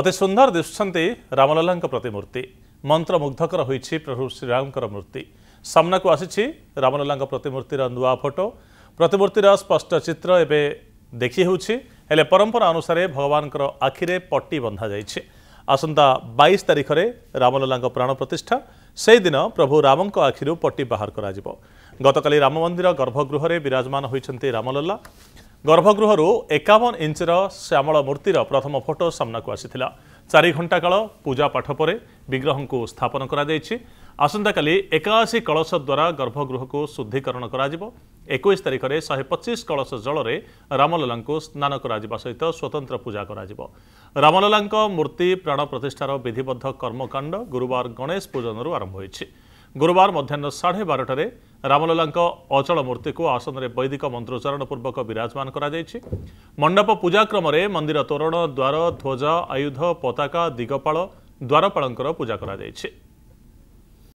ଅତି ସୁନ୍ଦର ଦିଶୁଛନ୍ତି ରାମଲଲାଙ୍କ ପ୍ରତିମୂର୍ତ୍ତି ମନ୍ତ୍ରମୁଗ୍ଧକର ହୋଇଛି ପ୍ରଭୁ ଶ୍ରୀରାମଙ୍କର ମୂର୍ତ୍ତି ସାମ୍ନାକୁ ଆସିଛି ରାମଲଲାଙ୍କ ପ୍ରତିମୂର୍ତ୍ତିର ନୂଆ ଫଟୋ ପ୍ରତିମୂର୍ତ୍ତିର ସ୍ପଷ୍ଟ ଚିତ୍ର ଏବେ ଦେଖି ହେଉଛି ହେଲେ ପରମ୍ପରା ଅନୁସାରେ ଭଗବାନଙ୍କର ଆଖିରେ ପଟି ବନ୍ଧାଯାଇଛି ଆସନ୍ତା ବାଇଶ ତାରିଖରେ ରାମଲଲାଙ୍କ ପ୍ରାଣ ପ୍ରତିଷ୍ଠା ସେହିଦିନ ପ୍ରଭୁ ରାମଙ୍କ ଆଖିରୁ ପଟି ବାହାର କରାଯିବ ଗତକାଲି ରାମ ମନ୍ଦିର ଗର୍ଭଗୃହରେ ବିରାଜମାନ ହୋଇଛନ୍ତି ରାମଲଲା ଗର୍ଭଗୃହରୁ ଏକାବନ ଇଞ୍ଚର ଶ୍ୟାମଳ ମୂର୍ତ୍ତିର ପ୍ରଥମ ଫଟୋ ସାମ୍ନାକୁ ଆସିଥିଲା ଚାରି ଘଣ୍ଟା କାଳ ପୂଜାପାଠ ପରେ ବିଗ୍ରହଙ୍କୁ ସ୍ଥାପନ କରାଯାଇଛି ଆସନ୍ତାକାଲି ଏକାଅଶୀ କଳସ ଦ୍ୱାରା ଗର୍ଭଗୃହକୁ ଶୁଦ୍ଧିକରଣ କରାଯିବ ଏକୋଇଶ ତାରିଖରେ ଶହେ ପଚିଶ କଳସ ଜଳରେ ରାମଲଲାଙ୍କୁ ସ୍ନାନ କରାଯିବା ସହିତ ସ୍ୱତନ୍ତ୍ର ପୂଜା କରାଯିବ ରାମଲଲାଙ୍କ ମୂର୍ତ୍ତି ପ୍ରାଣ ପ୍ରତିଷ୍ଠାର ବିଧିବଦ୍ଧ କର୍ମକାଣ୍ଡ ଗୁରୁବାର ଗଣେଶ ପୂଜନରୁ ଆରମ୍ଭ ହୋଇଛି ଗୁରୁବାର ମଧ୍ୟାହ୍ନ ସାଢ଼େ ବାରଟାରେ ରାମଲଲାଙ୍କ ଅଚଳ ମୂର୍ତ୍ତିକୁ ଆସନରେ ବୈଦିକ ମନ୍ତ୍ରୋଚ୍ଚାରଣ ପୂର୍ବକ ବିରାଜମାନ କରାଯାଇଛି ମଣ୍ଡପ ପୂଜାକ୍ରମରେ ମନ୍ଦିର ତୋରଣ ଦ୍ୱାର ଧ୍ୱଜ ଆୟୁଧ ପତାକା ଦିଗପାଳ ଦ୍ୱାରପାଳଙ୍କର ପୂଜା କରାଯାଇଛି